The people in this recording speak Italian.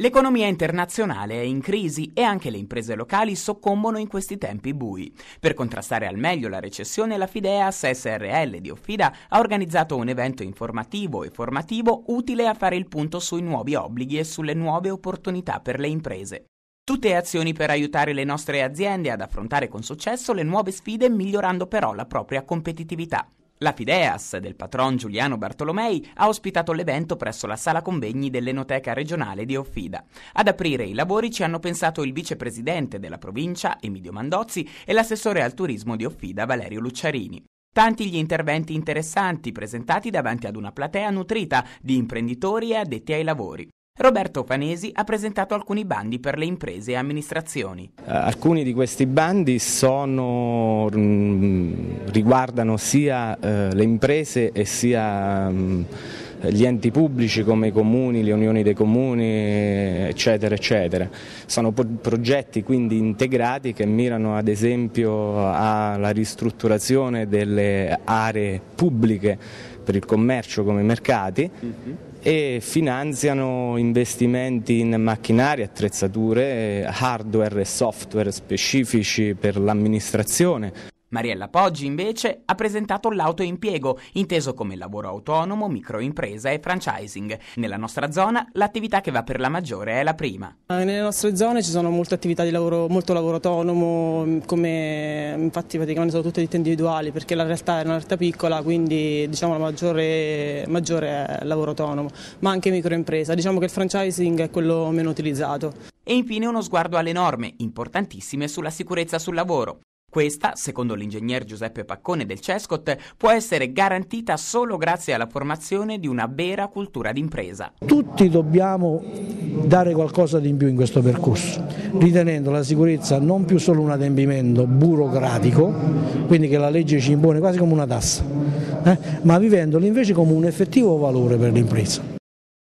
L'economia internazionale è in crisi e anche le imprese locali soccombono in questi tempi bui. Per contrastare al meglio la recessione, la Fideas SRL di Offida ha organizzato un evento informativo e formativo utile a fare il punto sui nuovi obblighi e sulle nuove opportunità per le imprese. Tutte azioni per aiutare le nostre aziende ad affrontare con successo le nuove sfide migliorando però la propria competitività. L'apideas del patron Giuliano Bartolomei ha ospitato l'evento presso la sala convegni dell'Enoteca regionale di Offida. Ad aprire i lavori ci hanno pensato il vicepresidente della provincia, Emidio Mandozzi, e l'assessore al turismo di Offida, Valerio Lucciarini. Tanti gli interventi interessanti presentati davanti ad una platea nutrita di imprenditori e addetti ai lavori. Roberto Panesi ha presentato alcuni bandi per le imprese e amministrazioni. Eh, alcuni di questi bandi sono, mm, riguardano sia eh, le imprese e sia mm, gli enti pubblici come i comuni, le unioni dei comuni, eccetera, eccetera. Sono progetti quindi integrati che mirano ad esempio alla ristrutturazione delle aree pubbliche per il commercio come mercati. Mhm e finanziano investimenti in macchinari, attrezzature, hardware e software specifici per l'amministrazione. Mariella Poggi invece ha presentato l'autoimpiego, inteso come lavoro autonomo, microimpresa e franchising. Nella nostra zona l'attività che va per la maggiore è la prima. Eh, nelle nostre zone ci sono molte attività di lavoro, molto lavoro autonomo, mm, come infatti praticamente sono tutte ditte individuali perché la realtà è una realtà piccola, quindi diciamo la maggiore, maggiore è lavoro autonomo, ma anche microimpresa. Diciamo che il franchising è quello meno utilizzato e infine uno sguardo alle norme, importantissime sulla sicurezza sul lavoro. Questa, secondo l'ingegner Giuseppe Paccone del Cescot, può essere garantita solo grazie alla formazione di una vera cultura d'impresa. Tutti dobbiamo dare qualcosa di in più in questo percorso, ritenendo la sicurezza non più solo un adempimento burocratico, quindi che la legge ci impone quasi come una tassa, eh, ma vivendola invece come un effettivo valore per l'impresa.